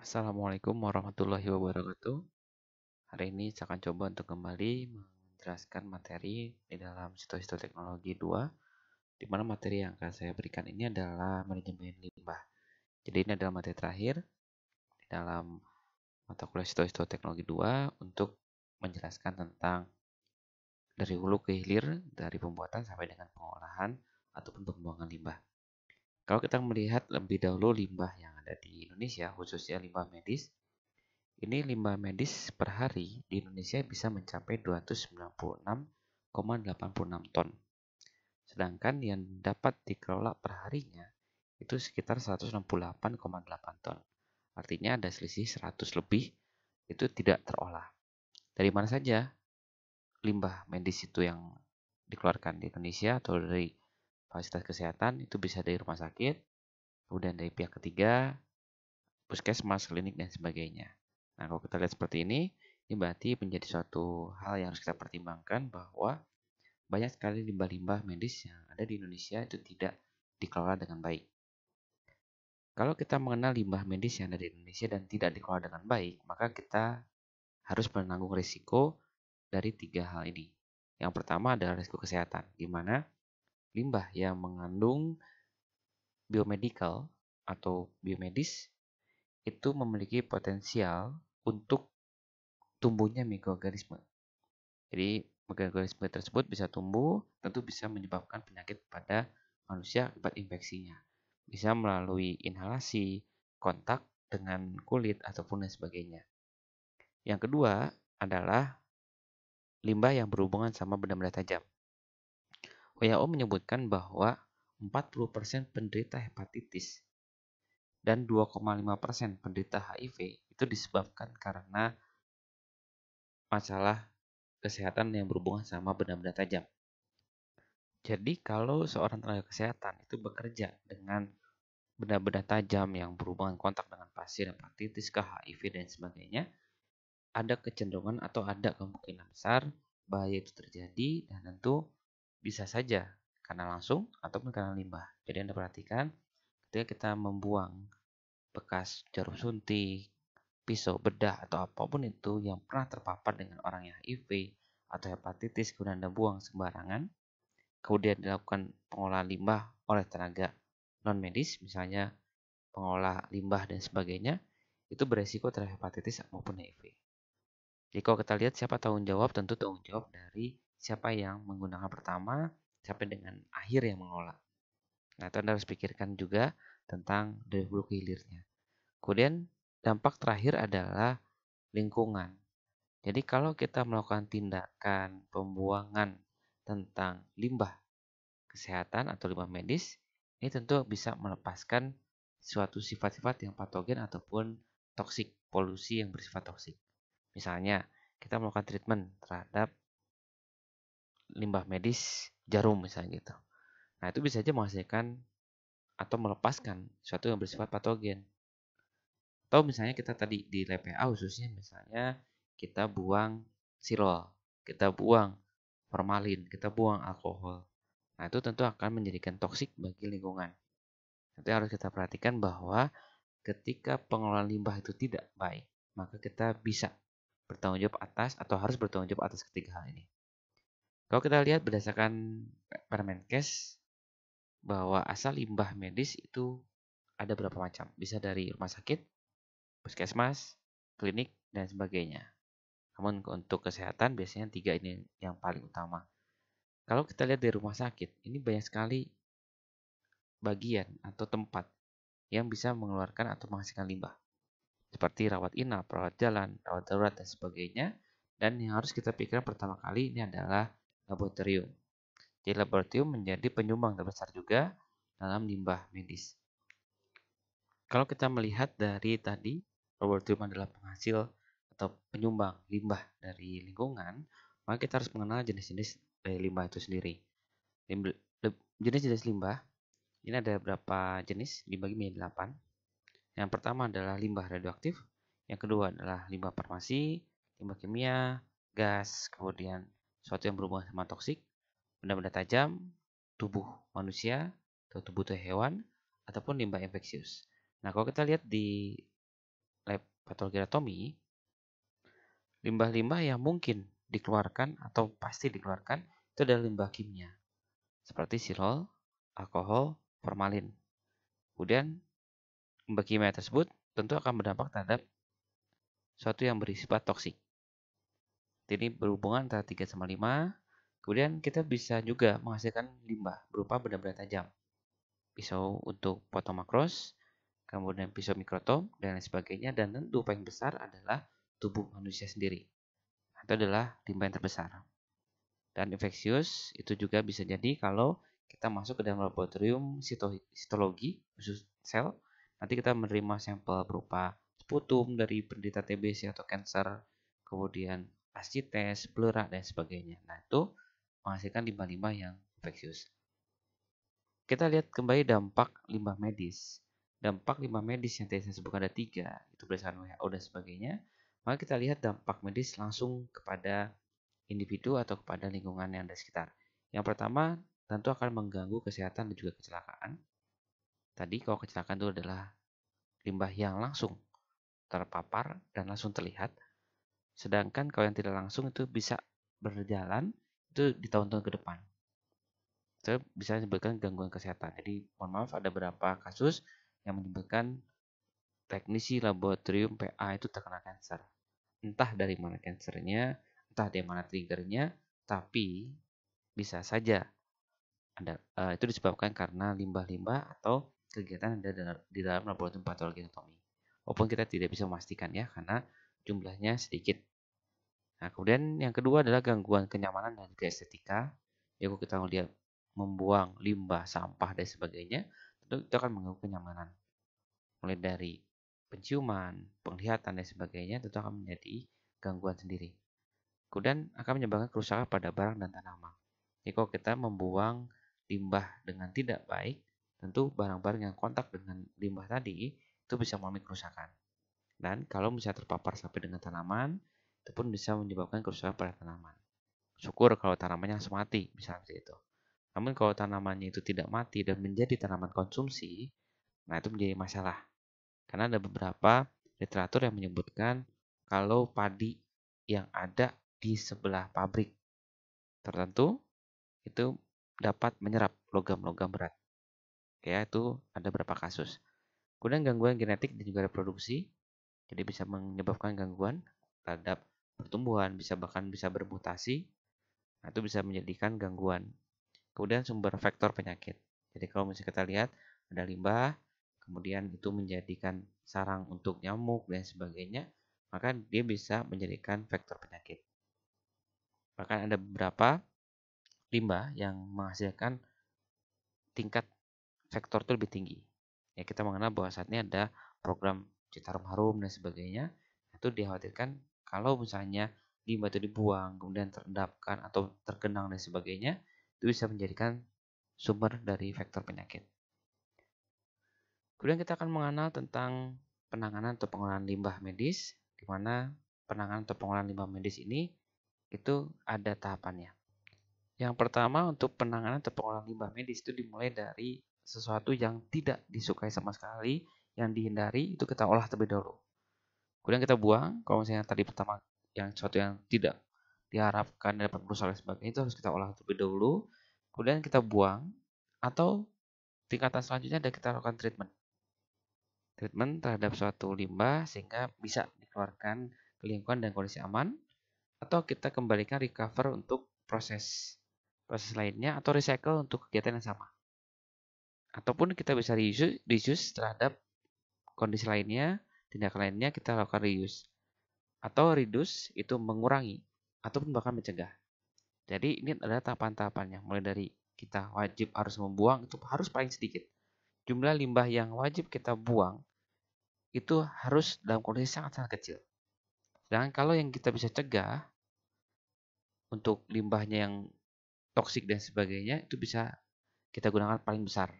Assalamualaikum warahmatullahi wabarakatuh. Hari ini saya akan coba untuk kembali menjelaskan materi di dalam situs situ teknologi 2 di mana materi yang akan saya berikan ini adalah manajemen limbah. Jadi ini adalah materi terakhir di dalam mata kuliah situs situ teknologi 2 untuk menjelaskan tentang dari hulu ke hilir, dari pembuatan sampai dengan pengolahan ataupun pembuangan limbah. Kalau kita melihat lebih dahulu limbah yang ada di Indonesia, khususnya limbah medis, ini limbah medis per hari di Indonesia bisa mencapai 296,86 ton. Sedangkan yang dapat dikelola per harinya itu sekitar 168,8 ton. Artinya ada selisih 100 lebih itu tidak terolah. Dari mana saja limbah medis itu yang dikeluarkan di Indonesia atau dari fasilitas kesehatan itu bisa dari rumah sakit, kemudian dari pihak ketiga, puskesmas, klinik, dan sebagainya. Nah, kalau kita lihat seperti ini, ini berarti menjadi suatu hal yang harus kita pertimbangkan bahwa banyak sekali limbah-limbah medis yang ada di Indonesia itu tidak dikelola dengan baik. Kalau kita mengenal limbah medis yang ada di Indonesia dan tidak dikelola dengan baik, maka kita harus menanggung risiko dari tiga hal ini. Yang pertama adalah risiko kesehatan, di mana limbah yang mengandung biomedical atau biomedis itu memiliki potensial untuk tumbuhnya mikroorganisme. Jadi mikroorganisme tersebut bisa tumbuh, tentu bisa menyebabkan penyakit pada manusia akibat infeksinya. Bisa melalui inhalasi, kontak dengan kulit ataupun lain sebagainya. Yang kedua adalah limbah yang berhubungan sama benda-benda tajam. WHO menyebutkan bahwa 40% penderita hepatitis dan 2,5% penderita HIV itu disebabkan karena masalah kesehatan yang berhubungan sama benda-benda tajam. Jadi kalau seorang tenaga kesehatan itu bekerja dengan benda-benda tajam yang berhubungan kontak dengan pasien, hepatitis, ke HIV dan sebagainya, ada kecenderungan atau ada kemungkinan besar bahaya itu terjadi dan tentu bisa saja karena langsung ataupun karena limbah. Jadi Anda perhatikan ketika kita membuang bekas jarum suntik, pisau, bedah, atau apapun itu yang pernah terpapar dengan orang yang HIV atau hepatitis kemudian Anda buang sembarangan, kemudian dilakukan pengolahan limbah oleh tenaga non medis, misalnya pengolah limbah dan sebagainya, itu beresiko terhadap hepatitis maupun HIV. Jadi kalau kita lihat siapa tanggung jawab, tentu tanggung jawab dari siapa yang menggunakan pertama sampai dengan akhir yang mengolah. Nah, itu Anda harus pikirkan juga tentang dari hulu ke hilirnya. Kemudian dampak terakhir adalah lingkungan. Jadi kalau kita melakukan tindakan pembuangan tentang limbah kesehatan atau limbah medis, ini tentu bisa melepaskan suatu sifat-sifat yang patogen ataupun toksik, polusi yang bersifat toksik. Misalnya, kita melakukan treatment terhadap limbah medis jarum misalnya gitu. Nah itu bisa aja menghasilkan atau melepaskan suatu yang bersifat patogen. Atau misalnya kita tadi di LPA khususnya misalnya kita buang sirol, kita buang formalin, kita buang alkohol. Nah itu tentu akan menjadikan toksik bagi lingkungan. Nanti harus kita perhatikan bahwa ketika pengelolaan limbah itu tidak baik, maka kita bisa bertanggung jawab atas atau harus bertanggung jawab atas ketiga hal ini. Kalau kita lihat berdasarkan Permenkes bahwa asal limbah medis itu ada berapa macam. Bisa dari rumah sakit, puskesmas, klinik, dan sebagainya. Namun untuk kesehatan biasanya tiga ini yang paling utama. Kalau kita lihat dari rumah sakit, ini banyak sekali bagian atau tempat yang bisa mengeluarkan atau menghasilkan limbah. Seperti rawat inap, rawat jalan, rawat darurat, dan sebagainya. Dan yang harus kita pikirkan pertama kali ini adalah laboratorium. Jadi laboratorium menjadi penyumbang terbesar juga dalam limbah medis. Kalau kita melihat dari tadi, laboratorium adalah penghasil atau penyumbang limbah dari lingkungan, maka kita harus mengenal jenis-jenis dari limbah itu sendiri. Jenis-jenis limbah, ini ada berapa jenis, dibagi menjadi 8. Yang pertama adalah limbah radioaktif, yang kedua adalah limbah farmasi, limbah kimia, gas, kemudian Suatu yang berhubungan sama toksik, benda-benda tajam, tubuh manusia atau tubuh hewan, ataupun limbah infeksius. Nah, kalau kita lihat di lab anatomi, limbah-limbah yang mungkin dikeluarkan atau pasti dikeluarkan itu adalah limbah kimia seperti sirol, alkohol, formalin. Kemudian limbah kimia tersebut tentu akan berdampak terhadap suatu yang berisipat toksik. Jadi berhubungan antara 3 sama 5. Kemudian kita bisa juga menghasilkan limbah berupa benda-benda tajam. Pisau untuk potong makros, kemudian pisau mikrotom, dan lain sebagainya. Dan tentu paling besar adalah tubuh manusia sendiri. Atau adalah limbah yang terbesar. Dan infeksius itu juga bisa jadi kalau kita masuk ke dalam laboratorium sitologi khusus sel. Nanti kita menerima sampel berupa sputum dari penderita TBC atau cancer, kemudian asites, pleura, dan sebagainya. Nah, itu menghasilkan limbah-limbah yang infeksius. Kita lihat kembali dampak limbah medis. Dampak limbah medis yang tadi saya sebutkan ada tiga, itu berdasarkan WHO dan sebagainya. Maka kita lihat dampak medis langsung kepada individu atau kepada lingkungan yang ada sekitar. Yang pertama, tentu akan mengganggu kesehatan dan juga kecelakaan. Tadi kalau kecelakaan itu adalah limbah yang langsung terpapar dan langsung terlihat. Sedangkan kalau yang tidak langsung itu bisa berjalan itu di tahun-tahun ke depan. Itu bisa menyebabkan gangguan kesehatan. Jadi mohon maaf ada beberapa kasus yang menyebabkan teknisi laboratorium PA itu terkena kanker. Entah dari mana kankernya, entah dari mana triggernya, tapi bisa saja ada, uh, itu disebabkan karena limbah-limbah atau kegiatan ada di dalam laboratorium patologi anatomi. Walaupun kita tidak bisa memastikan ya karena jumlahnya sedikit. Nah, kemudian yang kedua adalah gangguan kenyamanan dan keestetika. Yaitu kita melihat membuang limbah, sampah, dan sebagainya. Tentu itu akan mengganggu kenyamanan. Mulai dari penciuman, penglihatan, dan sebagainya tentu akan menjadi gangguan sendiri. Kemudian akan menyebabkan kerusakan pada barang dan tanaman. Jadi ya, kalau kita membuang limbah dengan tidak baik, tentu barang-barang yang kontak dengan limbah tadi itu bisa mengalami kerusakan. Dan kalau misalnya terpapar sampai dengan tanaman, itu pun bisa menyebabkan kerusakan pada tanaman. Syukur kalau tanamannya langsung mati, misalnya seperti itu. Namun kalau tanamannya itu tidak mati dan menjadi tanaman konsumsi, nah itu menjadi masalah. Karena ada beberapa literatur yang menyebutkan kalau padi yang ada di sebelah pabrik tertentu itu dapat menyerap logam-logam berat. Ya, itu ada beberapa kasus. Kemudian gangguan genetik dan juga reproduksi, jadi bisa menyebabkan gangguan terhadap pertumbuhan, bisa bahkan bisa bermutasi, nah itu bisa menjadikan gangguan. Kemudian sumber vektor penyakit. Jadi kalau misalnya kita lihat ada limbah, kemudian itu menjadikan sarang untuk nyamuk dan sebagainya, maka dia bisa menjadikan vektor penyakit. Bahkan ada beberapa limbah yang menghasilkan tingkat vektor itu lebih tinggi. Ya, kita mengenal bahwa saat ini ada program Citarum Harum dan sebagainya, itu dikhawatirkan kalau misalnya limbah itu dibuang, kemudian terendapkan atau tergenang dan sebagainya, itu bisa menjadikan sumber dari vektor penyakit. Kemudian kita akan mengenal tentang penanganan atau pengolahan limbah medis, di mana penanganan atau pengolahan limbah medis ini itu ada tahapannya. Yang pertama untuk penanganan atau pengolahan limbah medis itu dimulai dari sesuatu yang tidak disukai sama sekali, yang dihindari itu kita olah terlebih dahulu kemudian kita buang kalau misalnya tadi pertama yang sesuatu yang tidak diharapkan dapat berusaha dan sebagainya itu harus kita olah terlebih dahulu kemudian kita buang atau tingkatan selanjutnya ada kita lakukan treatment treatment terhadap suatu limbah sehingga bisa dikeluarkan ke lingkungan dan kondisi aman atau kita kembalikan recover untuk proses proses lainnya atau recycle untuk kegiatan yang sama ataupun kita bisa reuse, reuse terhadap kondisi lainnya Tindak lainnya kita lakukan reuse. Atau reduce itu mengurangi ataupun bahkan mencegah. Jadi ini adalah tahapan-tahapannya. Mulai dari kita wajib harus membuang itu harus paling sedikit. Jumlah limbah yang wajib kita buang itu harus dalam kondisi sangat-sangat kecil. Sedangkan kalau yang kita bisa cegah untuk limbahnya yang toksik dan sebagainya itu bisa kita gunakan paling besar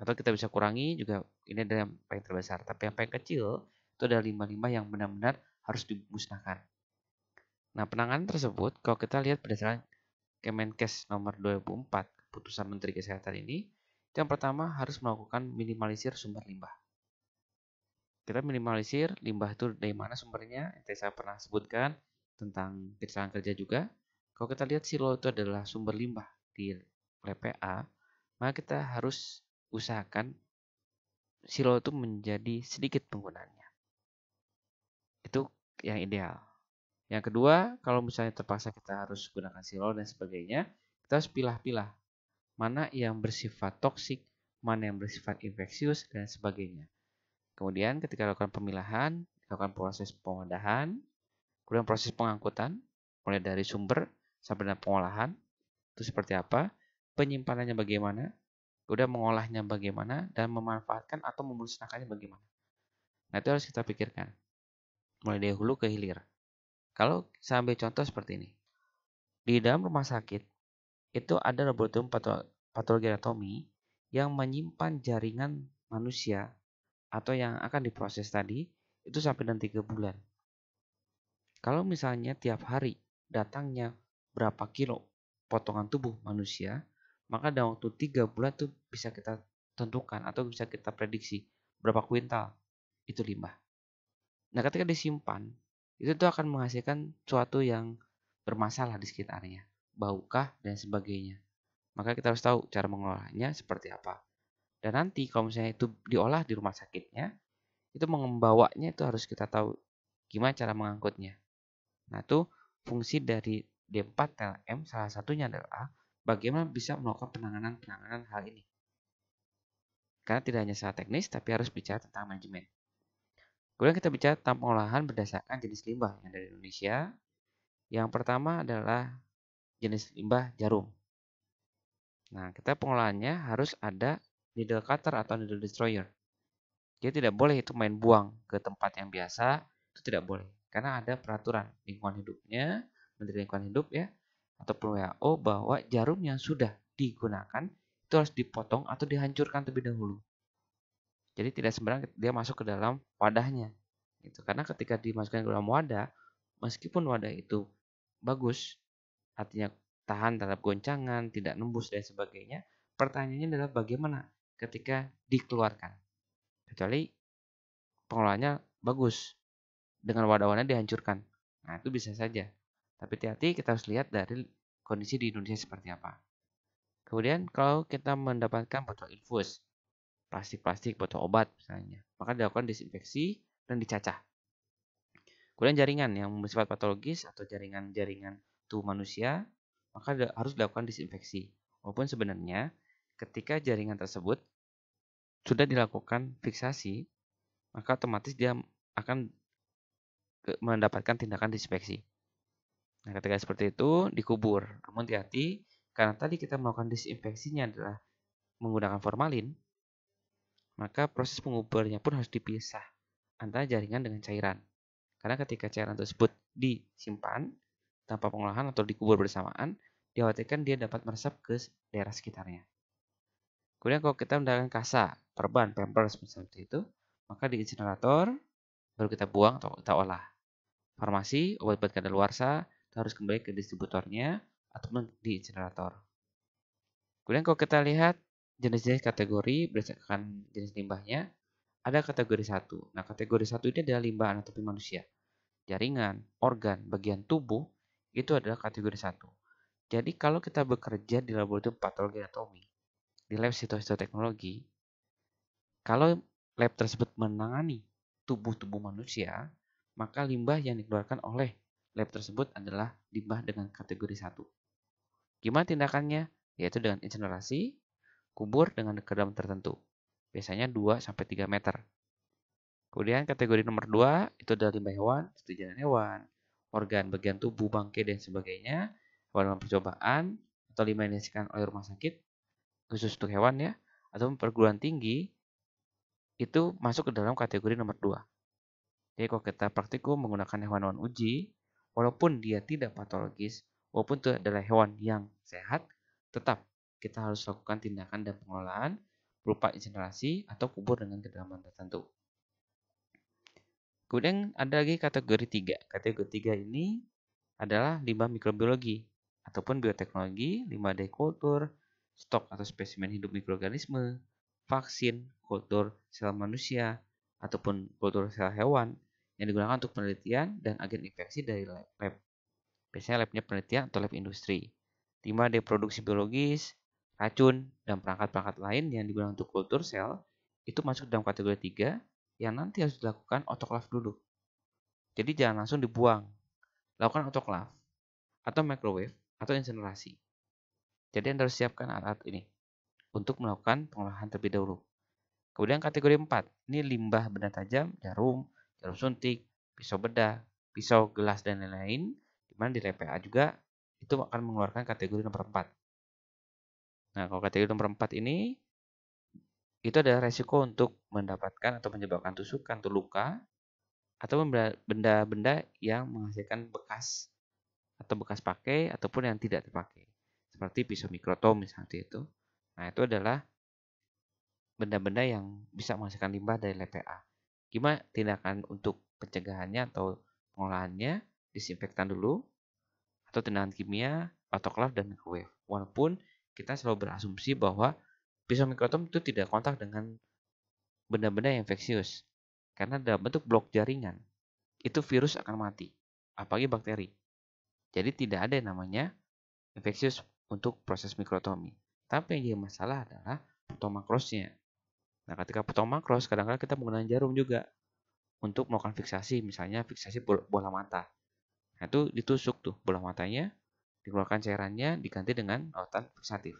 atau kita bisa kurangi juga ini adalah yang paling terbesar tapi yang paling kecil itu ada 55 yang benar-benar harus dimusnahkan nah penanganan tersebut kalau kita lihat berdasarkan Kemenkes nomor 24 putusan Menteri Kesehatan ini yang pertama harus melakukan minimalisir sumber limbah kita minimalisir limbah itu dari mana sumbernya yang saya pernah sebutkan tentang kecelakaan kerja juga kalau kita lihat silo itu adalah sumber limbah di PPA maka kita harus usahakan silo itu menjadi sedikit penggunaannya. Itu yang ideal. Yang kedua, kalau misalnya terpaksa kita harus gunakan silo dan sebagainya, kita harus pilah-pilah mana yang bersifat toksik, mana yang bersifat infeksius, dan sebagainya. Kemudian ketika lakukan pemilahan, lakukan proses pemadahan, kemudian proses pengangkutan, mulai dari sumber sampai dengan pengolahan, itu seperti apa, penyimpanannya bagaimana, udah mengolahnya bagaimana dan memanfaatkan atau memusnahkannya bagaimana. Nah, itu harus kita pikirkan. Mulai dari hulu ke hilir. Kalau saya ambil contoh seperti ini. Di dalam rumah sakit, itu ada laboratorium patologi anatomi yang menyimpan jaringan manusia atau yang akan diproses tadi, itu sampai dan 3 bulan. Kalau misalnya tiap hari datangnya berapa kilo potongan tubuh manusia, maka dalam waktu tiga bulan tuh bisa kita tentukan atau bisa kita prediksi berapa kuintal itu limbah. Nah, ketika disimpan, itu tuh akan menghasilkan suatu yang bermasalah di sekitarnya, baukah dan sebagainya. Maka kita harus tahu cara mengolahnya seperti apa. Dan nanti kalau misalnya itu diolah di rumah sakitnya, itu mengembawanya itu harus kita tahu gimana cara mengangkutnya. Nah, itu fungsi dari D4 TLM salah satunya adalah bagaimana bisa melakukan penanganan-penanganan hal ini. Karena tidak hanya secara teknis, tapi harus bicara tentang manajemen. Kemudian kita bicara tentang pengolahan berdasarkan jenis limbah yang dari Indonesia. Yang pertama adalah jenis limbah jarum. Nah, kita pengolahannya harus ada needle cutter atau needle destroyer. Dia tidak boleh itu main buang ke tempat yang biasa, itu tidak boleh. Karena ada peraturan lingkungan hidupnya, Menteri Lingkungan Hidup ya, ataupun WHO ya? oh, bahwa jarum yang sudah digunakan itu harus dipotong atau dihancurkan terlebih dahulu. Jadi tidak sembarang dia masuk ke dalam wadahnya. Itu karena ketika dimasukkan ke dalam wadah, meskipun wadah itu bagus, artinya tahan terhadap goncangan, tidak nembus dan sebagainya, pertanyaannya adalah bagaimana ketika dikeluarkan. Kecuali pengelolaannya bagus dengan wadah-wadah dihancurkan. Nah, itu bisa saja. Tapi hati-hati kita harus lihat dari kondisi di Indonesia seperti apa. Kemudian kalau kita mendapatkan botol infus, plastik-plastik, botol obat misalnya, maka dilakukan disinfeksi dan dicacah. Kemudian jaringan yang bersifat patologis atau jaringan-jaringan tubuh manusia, maka harus dilakukan disinfeksi. Walaupun sebenarnya ketika jaringan tersebut sudah dilakukan fiksasi, maka otomatis dia akan mendapatkan tindakan disinfeksi. Nah, ketika seperti itu dikubur. Namun hati-hati karena tadi kita melakukan disinfeksinya adalah menggunakan formalin, maka proses penguburnya pun harus dipisah antara jaringan dengan cairan. Karena ketika cairan tersebut disimpan tanpa pengolahan atau dikubur bersamaan, dikhawatirkan dia dapat meresap ke daerah sekitarnya. Kemudian kalau kita mendapatkan kasa, perban, pampers, misalnya seperti itu, maka di insinerator baru kita buang atau kita olah. Farmasi, obat-obat kadaluarsa, harus kembali ke distributornya ataupun di generator. Kemudian kalau kita lihat jenis-jenis kategori berdasarkan jenis limbahnya, ada kategori 1. Nah, kategori 1 ini adalah limbah anatomi manusia. Jaringan, organ, bagian tubuh itu adalah kategori 1. Jadi kalau kita bekerja di laboratorium patologi anatomi, di lab sitohistoteknologi, kalau lab tersebut menangani tubuh-tubuh manusia, maka limbah yang dikeluarkan oleh lab tersebut adalah limbah dengan kategori 1. Gimana tindakannya? Yaitu dengan incinerasi, kubur dengan kedalaman tertentu. Biasanya 2 sampai 3 meter. Kemudian kategori nomor 2 itu adalah limbah hewan, setujuan hewan, organ bagian tubuh, bangkai dan sebagainya, hewan percobaan atau limbah yang dihasilkan oleh rumah sakit khusus untuk hewan ya atau perguruan tinggi itu masuk ke dalam kategori nomor 2. Jadi kalau kita praktikum menggunakan hewan-hewan uji, walaupun dia tidak patologis, walaupun itu adalah hewan yang sehat, tetap kita harus lakukan tindakan dan pengelolaan berupa incinerasi atau kubur dengan kedalaman tertentu. Kemudian ada lagi kategori 3. Kategori 3 ini adalah limbah mikrobiologi ataupun bioteknologi, limbah dari kultur, stok atau spesimen hidup mikroorganisme, vaksin, kultur sel manusia, ataupun kultur sel hewan, yang digunakan untuk penelitian dan agen infeksi dari lab. Biasanya labnya penelitian atau lab industri. 5 Deproduksi produksi biologis, racun, dan perangkat-perangkat lain yang digunakan untuk kultur sel itu masuk dalam kategori 3 yang nanti harus dilakukan otoklav dulu. Jadi jangan langsung dibuang. Lakukan otoklav atau microwave atau insenerasi. Jadi Anda harus siapkan alat-alat ini untuk melakukan pengolahan terlebih dahulu. Kemudian kategori 4, ini limbah benda tajam, jarum, jarum suntik, pisau bedah, pisau gelas dan lain-lain, di mana di TPA juga itu akan mengeluarkan kategori nomor 4. Nah, kalau kategori nomor 4 ini itu adalah resiko untuk mendapatkan atau menyebabkan tusukan atau luka atau benda-benda yang menghasilkan bekas atau bekas pakai ataupun yang tidak terpakai seperti pisau mikrotom misalnya itu. Nah, itu adalah benda-benda yang bisa menghasilkan limbah dari LPA. Gimana tindakan untuk pencegahannya atau pengolahannya? Disinfektan dulu, atau tindakan kimia, autoclave, dan microwave. Walaupun kita selalu berasumsi bahwa pisau mikrotom itu tidak kontak dengan benda-benda yang infeksius. Karena dalam bentuk blok jaringan, itu virus akan mati, apalagi bakteri. Jadi tidak ada yang namanya infeksius untuk proses mikrotomi. Tapi yang jadi masalah adalah tomakrosnya. Nah, ketika potong makros, kadang-kadang kita menggunakan jarum juga untuk melakukan fiksasi, misalnya fiksasi bola mata. Nah, itu ditusuk tuh bola matanya, dikeluarkan cairannya, diganti dengan lautan fiksatif.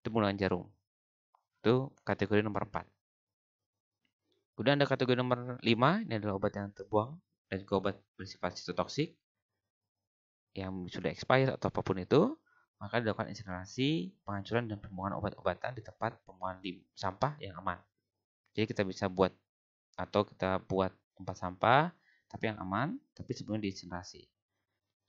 Itu menggunakan jarum. Itu kategori nomor 4. Kemudian ada kategori nomor 5, ini adalah obat yang terbuang dan juga obat bersifat sitotoksik yang sudah expired atau apapun itu maka dilakukan insinerasi, penghancuran dan pembuangan obat-obatan di tempat pembuangan lim, sampah yang aman. Jadi kita bisa buat atau kita buat tempat sampah tapi yang aman tapi sebelum diinsinerasi.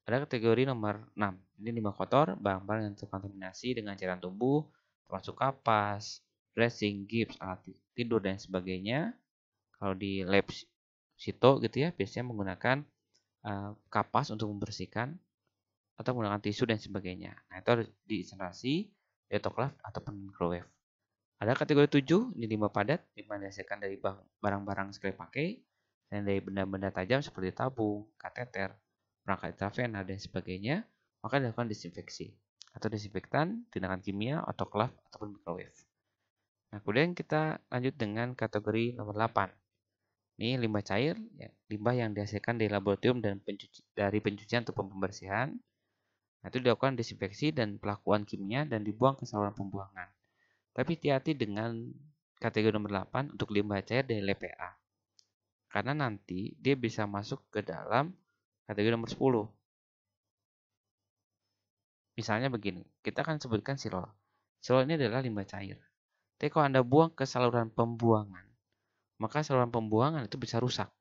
Ada kategori nomor 6. Ini limbah kotor, barang-barang yang terkontaminasi dengan cairan tubuh, termasuk kapas, dressing, gips, alat tidur dan sebagainya. Kalau di lab sito gitu ya, biasanya menggunakan eh, kapas untuk membersihkan atau menggunakan tisu dan sebagainya. Nah, itu harus diinsenasi, detoklaf ataupun microwave. Ada kategori 7, ini limbah padat, limbah dihasilkan dari barang-barang sekali pakai, dan dari benda-benda tajam seperti tabung, kateter, perangkat intravena, dan sebagainya, maka dilakukan disinfeksi atau disinfektan, tindakan kimia, autoklaf, ataupun microwave. Nah, kemudian kita lanjut dengan kategori nomor 8, ini limbah cair, ya, limbah yang dihasilkan dari laboratorium dan pencuci, dari pencucian atau pembersihan, Nah, itu dilakukan disinfeksi dan pelakuan kimia dan dibuang ke saluran pembuangan. Tapi hati-hati dengan kategori nomor 8 untuk limbah cair dari LPA. Karena nanti dia bisa masuk ke dalam kategori nomor 10. Misalnya begini, kita akan sebutkan silol. Silol ini adalah limbah cair. Tapi kalau Anda buang ke saluran pembuangan, maka saluran pembuangan itu bisa rusak.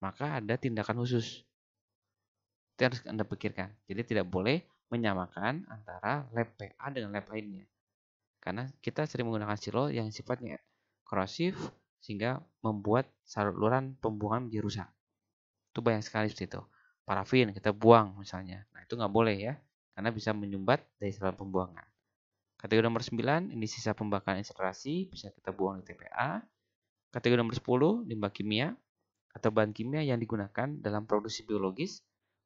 Maka ada tindakan khusus, itu harus Anda pikirkan. Jadi tidak boleh menyamakan antara lab PA dengan lab lainnya. Karena kita sering menggunakan silo yang sifatnya korosif sehingga membuat saluran pembuangan menjadi rusak. Itu banyak sekali seperti itu. Parafin kita buang misalnya. Nah itu nggak boleh ya, karena bisa menyumbat dari saluran pembuangan. Kategori nomor 9, ini sisa pembakaran inselerasi, bisa kita buang di TPA. Kategori nomor 10, limbah kimia atau bahan kimia yang digunakan dalam produksi biologis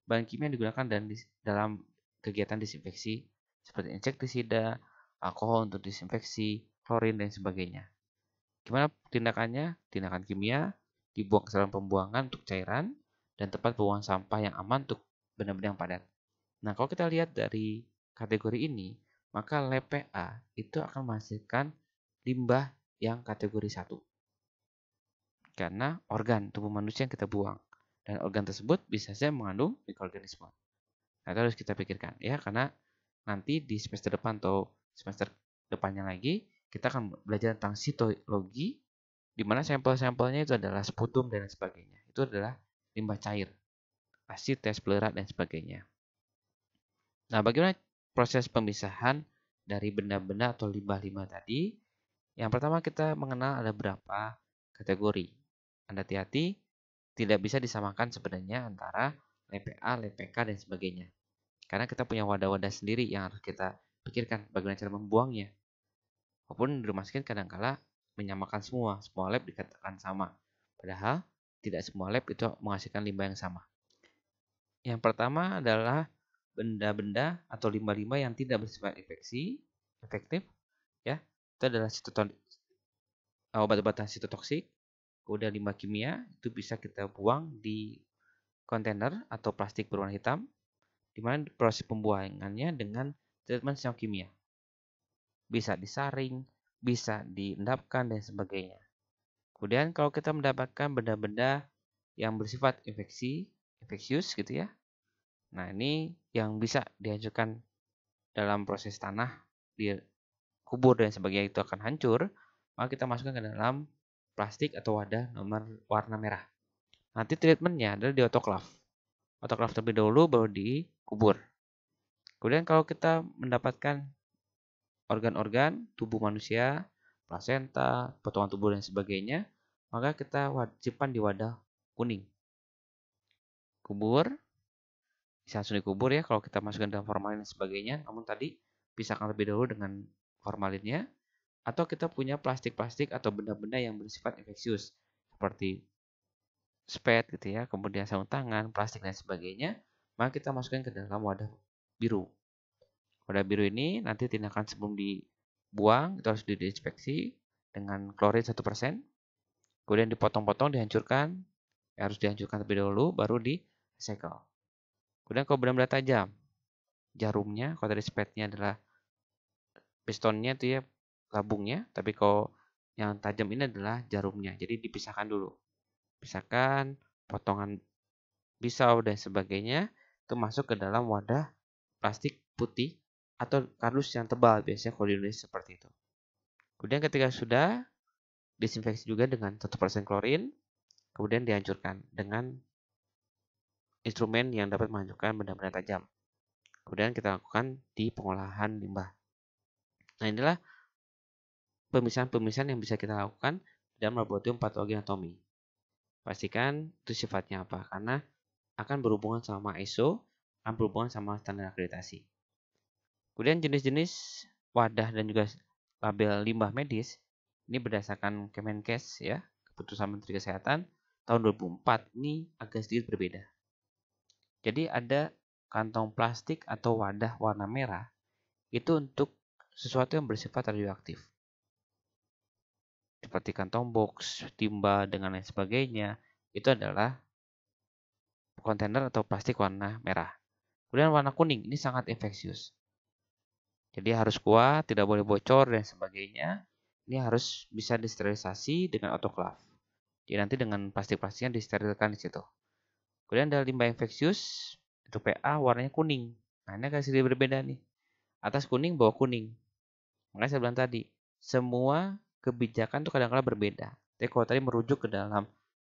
bahan kimia yang digunakan dan di, dalam kegiatan disinfeksi seperti insektisida, alkohol untuk disinfeksi, klorin dan sebagainya. Gimana tindakannya? Tindakan kimia dibuang ke saluran pembuangan untuk cairan dan tempat pembuangan sampah yang aman untuk benda-benda yang padat. Nah, kalau kita lihat dari kategori ini, maka LPA itu akan menghasilkan limbah yang kategori 1. Karena organ tubuh manusia yang kita buang dan organ tersebut bisa saja mengandung mikroorganisme. Nah, itu harus kita pikirkan ya karena nanti di semester depan atau semester depannya lagi kita akan belajar tentang sitologi di mana sampel-sampelnya itu adalah sputum dan sebagainya. Itu adalah limbah cair, asid, tes pleurat dan sebagainya. Nah, bagaimana proses pemisahan dari benda-benda atau limbah-limbah tadi? Yang pertama kita mengenal ada berapa kategori. Anda hati-hati tidak bisa disamakan sebenarnya antara LPA, LPK, dan sebagainya. Karena kita punya wadah-wadah sendiri yang harus kita pikirkan bagaimana cara membuangnya. Walaupun di rumah sakit kadangkala menyamakan semua, semua lab dikatakan sama. Padahal tidak semua lab itu menghasilkan limbah yang sama. Yang pertama adalah benda-benda atau limbah-limbah yang tidak bersifat infeksi, efektif, ya. Itu adalah eh, obat-obatan sitotoksik, udah limbah kimia itu bisa kita buang di kontainer atau plastik berwarna hitam di mana proses pembuangannya dengan treatment senyawa kimia. Bisa disaring, bisa diendapkan dan sebagainya. Kemudian kalau kita mendapatkan benda-benda yang bersifat infeksi, infeksius gitu ya. Nah, ini yang bisa dihancurkan dalam proses tanah di kubur dan sebagainya itu akan hancur, maka kita masukkan ke dalam plastik atau wadah nomor warna merah. Nanti treatmentnya adalah di autoclave. Autoclave terlebih dahulu baru dikubur. Kemudian kalau kita mendapatkan organ-organ tubuh manusia, plasenta, potongan tubuh dan sebagainya, maka kita wajibkan di wadah kuning. Kubur, bisa langsung dikubur ya kalau kita masukkan dalam formalin dan sebagainya. Namun tadi pisahkan lebih dahulu dengan formalinnya. Atau kita punya plastik-plastik atau benda-benda yang bersifat infeksius seperti spet gitu ya, kemudian sarung tangan, plastik dan sebagainya, maka kita masukkan ke dalam wadah biru. Wadah biru ini nanti tindakan sebelum dibuang itu harus diinspeksi dengan klorin 1%. Kemudian dipotong-potong, dihancurkan, ya harus dihancurkan terlebih dahulu baru di recycle. Kemudian kalau benda-benda tajam, jarumnya, kalau tadi spetnya adalah pistonnya itu ya labungnya, tapi kalau yang tajam ini adalah jarumnya. Jadi dipisahkan dulu. Pisahkan potongan pisau dan sebagainya itu masuk ke dalam wadah plastik putih atau kardus yang tebal biasanya kalau di Indonesia seperti itu. Kemudian ketika sudah disinfeksi juga dengan 1% klorin, kemudian dihancurkan dengan instrumen yang dapat menghancurkan benda-benda tajam. Kemudian kita lakukan di pengolahan limbah. Nah inilah pemisahan-pemisahan yang bisa kita lakukan dalam laboratorium patologi anatomi. Pastikan itu sifatnya apa, karena akan berhubungan sama ISO, akan berhubungan sama standar akreditasi. Kemudian jenis-jenis wadah dan juga label limbah medis ini berdasarkan Kemenkes ya, keputusan Menteri Kesehatan tahun 2004 ini agak sedikit berbeda. Jadi ada kantong plastik atau wadah warna merah itu untuk sesuatu yang bersifat radioaktif seperti kantong box, timba, dengan lain sebagainya, itu adalah kontainer atau plastik warna merah. Kemudian warna kuning, ini sangat infeksius. Jadi harus kuat, tidak boleh bocor, dan sebagainya. Ini harus bisa disterilisasi dengan autoclave. Jadi nanti dengan plastik-plastiknya disterilkan di situ. Kemudian ada limbah infeksius, itu PA warnanya kuning. Nah ini agak sedikit berbeda nih. Atas kuning, bawah kuning. Makanya saya bilang tadi, semua kebijakan itu kadang-kadang berbeda. Tapi kalau tadi merujuk ke dalam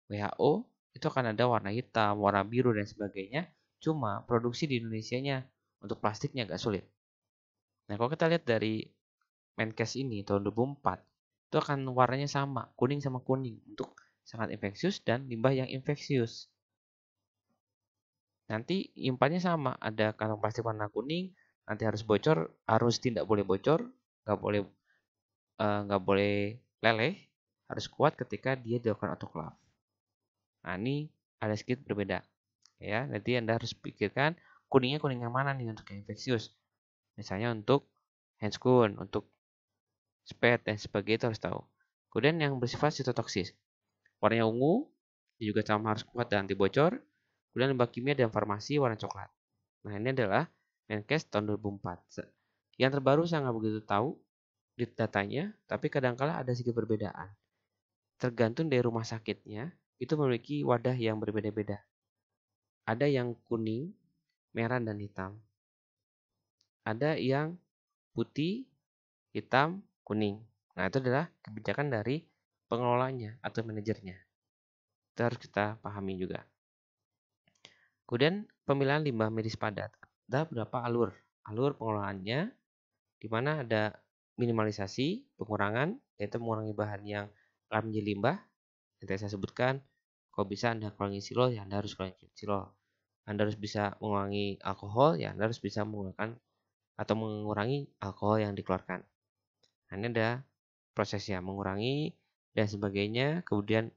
WHO, itu akan ada warna hitam, warna biru, dan sebagainya. Cuma produksi di Indonesia-nya untuk plastiknya agak sulit. Nah, kalau kita lihat dari Menkes ini tahun 2004, itu akan warnanya sama, kuning sama kuning, untuk sangat infeksius dan limbah yang infeksius. Nanti impannya sama, ada kantong plastik warna kuning, nanti harus bocor, harus tidak boleh bocor, nggak boleh Eh, nggak uh, boleh leleh, harus kuat ketika dia dilakukan autoclave. Nah, ini ada sedikit berbeda. Ya, nanti Anda harus pikirkan kuningnya kuning yang mana nih untuk yang infeksius. Misalnya untuk handscoon, untuk spade dan sebagainya itu harus tahu. Kemudian yang bersifat sitotoksis. Warnanya ungu, dia juga sama harus kuat dan anti bocor. Kemudian lembah kimia dan farmasi warna coklat. Nah, ini adalah Menkes tahun 2004. Yang terbaru saya nggak begitu tahu, di gitu datanya, tapi kadangkala ada sedikit perbedaan. Tergantung dari rumah sakitnya, itu memiliki wadah yang berbeda-beda. Ada yang kuning, merah, dan hitam. Ada yang putih, hitam, kuning. Nah, itu adalah kebijakan dari pengelolanya atau manajernya. Itu harus kita pahami juga. Kemudian pemilihan limbah medis padat. Ada berapa alur? Alur pengelolaannya, di mana ada minimalisasi, pengurangan, yaitu mengurangi bahan yang akan menjadi limbah. Yang tadi saya sebutkan, kalau bisa Anda kurangi silol, ya Anda harus kurangi silol, Anda harus bisa mengurangi alkohol, ya Anda harus bisa menggunakan atau mengurangi alkohol yang dikeluarkan. Nah, Ini ada prosesnya, mengurangi dan sebagainya, kemudian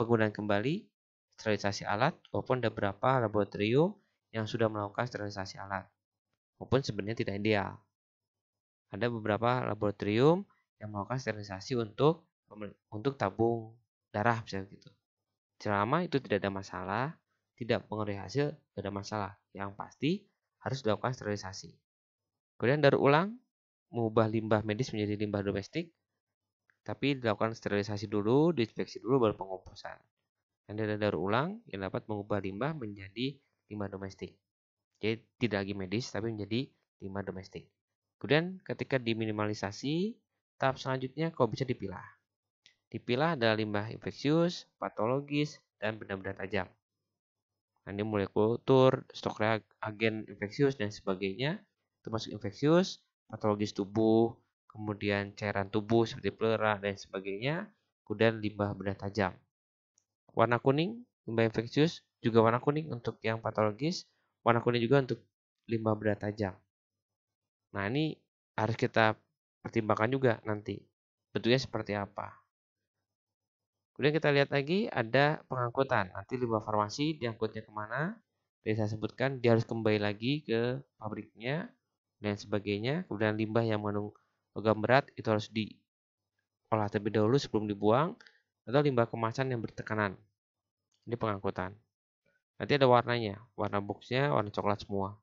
penggunaan kembali, sterilisasi alat, maupun ada beberapa laboratorium yang sudah melakukan sterilisasi alat, maupun sebenarnya tidak ideal ada beberapa laboratorium yang melakukan sterilisasi untuk untuk tabung darah misalnya gitu. Selama itu tidak ada masalah, tidak mengenai hasil, tidak ada masalah. Yang pasti harus dilakukan sterilisasi. Kemudian daur ulang, mengubah limbah medis menjadi limbah domestik, tapi dilakukan sterilisasi dulu, disinfeksi dulu, baru pengumpusan Dan ada daur ulang yang dapat mengubah limbah menjadi limbah domestik. Jadi tidak lagi medis, tapi menjadi limbah domestik. Kemudian ketika diminimalisasi, tahap selanjutnya kau bisa dipilah. Dipilah adalah limbah infeksius, patologis, dan benda-benda tajam. Nah, ini mulai kultur, stok agen infeksius, dan sebagainya, termasuk infeksius, patologis tubuh, kemudian cairan tubuh seperti pelera dan sebagainya, kemudian limbah benda tajam. Warna kuning, limbah infeksius, juga warna kuning untuk yang patologis, warna kuning juga untuk limbah benda tajam. Nah, ini harus kita pertimbangkan juga nanti. Bentuknya seperti apa. Kemudian kita lihat lagi ada pengangkutan. Nanti limbah farmasi diangkutnya kemana. Tadi saya sebutkan dia harus kembali lagi ke pabriknya dan sebagainya. Kemudian limbah yang mengandung logam berat itu harus diolah terlebih dahulu sebelum dibuang. Atau limbah kemasan yang bertekanan. Ini pengangkutan. Nanti ada warnanya, warna boxnya warna coklat semua.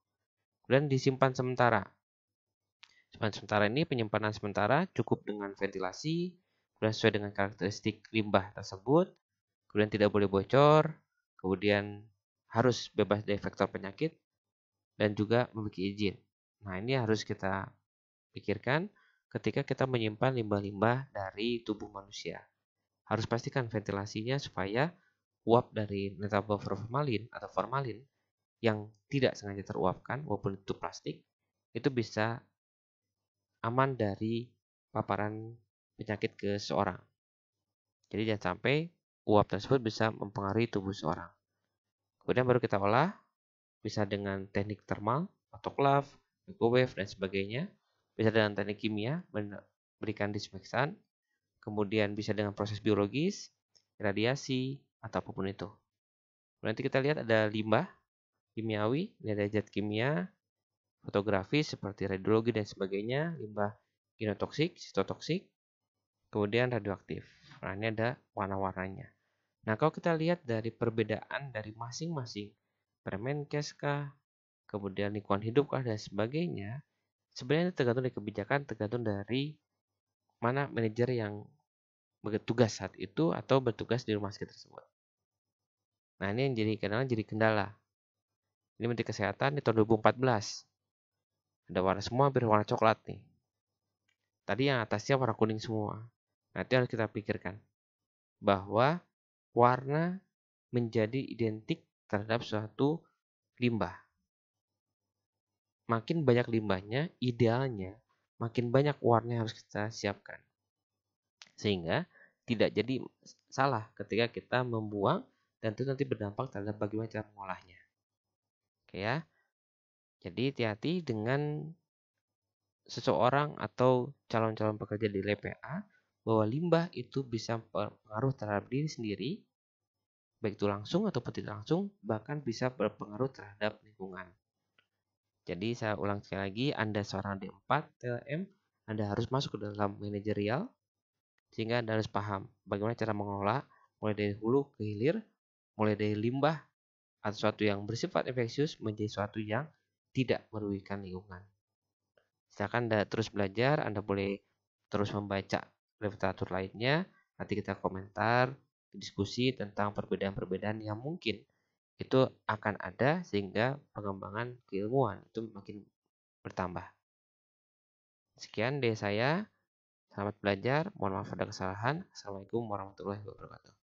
Kemudian disimpan sementara. Simpan sementara ini penyimpanan sementara cukup dengan ventilasi, kemudian sesuai dengan karakteristik limbah tersebut, kemudian tidak boleh bocor, kemudian harus bebas dari faktor penyakit, dan juga memiliki izin. Nah ini harus kita pikirkan ketika kita menyimpan limbah-limbah dari tubuh manusia. Harus pastikan ventilasinya supaya uap dari nitable formalin atau formalin yang tidak sengaja teruapkan walaupun itu plastik itu bisa aman dari paparan penyakit ke seorang. Jadi jangan sampai uap tersebut bisa mempengaruhi tubuh seorang. Kemudian baru kita olah, bisa dengan teknik thermal, autoclave, microwave, dan sebagainya. Bisa dengan teknik kimia, memberikan disinfektan. Kemudian bisa dengan proses biologis, radiasi, atau apapun itu. Nanti kita lihat ada limbah kimiawi, ini ada zat kimia, fotografi seperti radiologi dan sebagainya, limbah genotoksik, sitotoksik, kemudian radioaktif. Nah, ini ada warna-warnanya. Nah, kalau kita lihat dari perbedaan dari masing-masing Permenkes kah, kemudian lingkungan hidup kah dan sebagainya, sebenarnya tergantung dari kebijakan, tergantung dari mana manajer yang bertugas saat itu atau bertugas di rumah sakit tersebut. Nah, ini yang jadi kendala jadi kendala. Ini Menteri Kesehatan di tahun 2014 ada warna semua hampir warna coklat nih. Tadi yang atasnya warna kuning semua. Nanti harus kita pikirkan. Bahwa warna menjadi identik terhadap suatu limbah. Makin banyak limbahnya, idealnya makin banyak warna yang harus kita siapkan. Sehingga tidak jadi salah ketika kita membuang dan itu nanti berdampak terhadap bagaimana cara mengolahnya. Oke ya. Jadi hati-hati dengan seseorang atau calon-calon pekerja di LPA bahwa limbah itu bisa berpengaruh terhadap diri sendiri, baik itu langsung atau tidak langsung, bahkan bisa berpengaruh terhadap lingkungan. Jadi saya ulang sekali lagi, Anda seorang D4 TLM, Anda harus masuk ke dalam manajerial, sehingga Anda harus paham bagaimana cara mengelola, mulai dari hulu ke hilir, mulai dari limbah atau suatu yang bersifat infeksius menjadi suatu yang tidak merugikan lingkungan. Silakan Anda terus belajar, Anda boleh terus membaca literatur lainnya, nanti kita komentar, diskusi tentang perbedaan-perbedaan yang mungkin itu akan ada sehingga pengembangan keilmuan itu makin bertambah. Sekian dari saya. Selamat belajar. Mohon maaf ada kesalahan. Assalamualaikum warahmatullahi wabarakatuh.